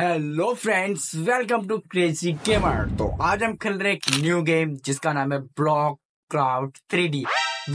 hello friends welcome to crazy gamer तो आज हम खेल रहे एक न्यू गेम जिसका नाम है ब्लॉक क्राउड थ्री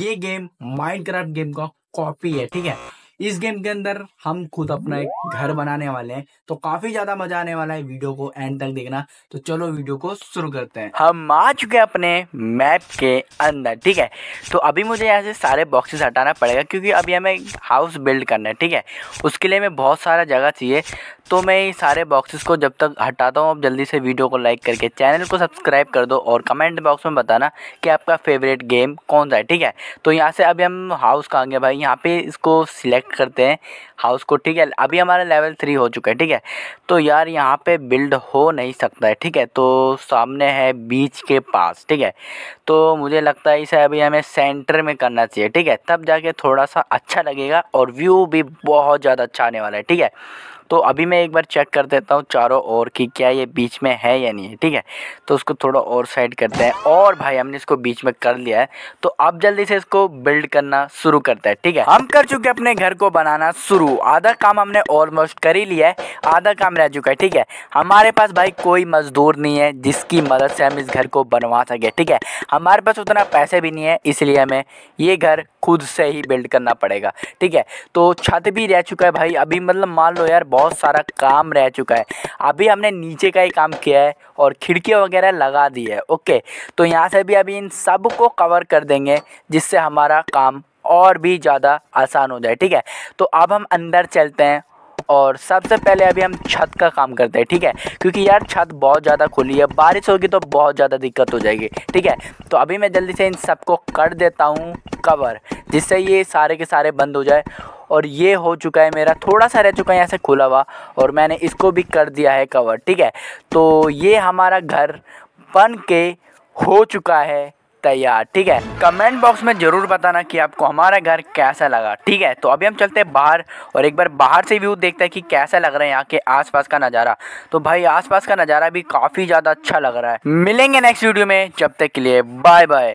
ये गेम क्राफ्ट गेम का कॉपी है ठीक है इस गेम के अंदर हम खुद अपना एक घर बनाने वाले हैं तो काफी ज्यादा मजा आने वाला है वीडियो को एंड तक देखना तो चलो वीडियो को शुरू करते हैं हम आ चुके हैं अपने मैप के अंदर ठीक है तो अभी मुझे यहाँ से सारे बॉक्सेस हटाना पड़ेगा क्योंकि अभी हमें हाउस बिल्ड करना है ठीक है उसके लिए हमें बहुत सारा जगह चाहिए तो मैं सारे बॉक्सेस को जब तक हटाता हूँ आप जल्दी से वीडियो को लाइक करके चैनल को सब्सक्राइब कर दो और कमेंट बॉक्स में बताना कि आपका फेवरेट गेम कौन सा है ठीक है तो यहाँ से अभी हम हाउस का गए भाई यहाँ पे इसको सिलेक्ट चेक करते हैं हाउस को ठीक है अभी हमारा लेवल थ्री हो चुका है ठीक है तो यार यहाँ पे बिल्ड हो नहीं सकता है ठीक है तो सामने है बीच के पास ठीक है तो मुझे लगता है इसे अभी हमें सेंटर में करना चाहिए ठीक है तब जाके थोड़ा सा अच्छा लगेगा और व्यू भी बहुत ज़्यादा अच्छा आने वाला है ठीक है तो अभी मैं एक बार चेक कर देता हूँ चारों ओर कि क्या ये बीच में है या नहीं है ठीक है तो उसको थोड़ा और साइड करते हैं और भाई हमने इसको बीच में कर लिया है तो अब जल्दी से इसको बिल्ड करना शुरू करते हैं ठीक है हम कर चुके अपने घर को बनाना शुरू आधा काम हमने ऑलमोस्ट कर ही लिया है आधा काम रह चुका है ठीक है हमारे पास भाई कोई मजदूर नहीं है जिसकी मदद से हम इस घर को बनवा सके ठीक है हमारे पास उतना पैसे भी नहीं है इसलिए हमें ये घर खुद से ही बिल्ड करना पड़ेगा ठीक है तो छत भी रह चुका है भाई अभी मतलब मान लो यार बहुत सारा काम रह चुका है अभी हमने नीचे का ही काम किया है और खिड़की वगैरह लगा दी है ओके तो यहाँ से भी अभी इन सब को कवर कर देंगे जिससे हमारा काम और भी ज़्यादा आसान हो जाए ठीक है तो अब हम अंदर चलते हैं और सबसे पहले अभी हम छत का काम करते हैं ठीक है क्योंकि यार छत बहुत ज़्यादा खुली है बारिश होगी तो बहुत ज़्यादा दिक्कत हो जाएगी ठीक है तो अभी मैं जल्दी से इन सबको कर देता हूँ कवर जिससे ये सारे के सारे बंद हो जाए और ये हो चुका है मेरा थोड़ा सा रह चुका है यहाँ से खुला हुआ और मैंने इसको भी कर दिया है कवर ठीक है तो ये हमारा घर बन के हो चुका है तैयार ठीक है कमेंट बॉक्स में ज़रूर बताना कि आपको हमारा घर कैसा लगा ठीक है तो अभी हम चलते हैं बाहर और एक बार बाहर से व्यू देखते हैं कि कैसा लग रहा है यहाँ के आसपास का नज़ारा तो भाई आसपास का नज़ारा भी काफ़ी ज़्यादा अच्छा लग रहा है मिलेंगे नेक्स्ट वीडियो में जब तक के लिए बाय बाय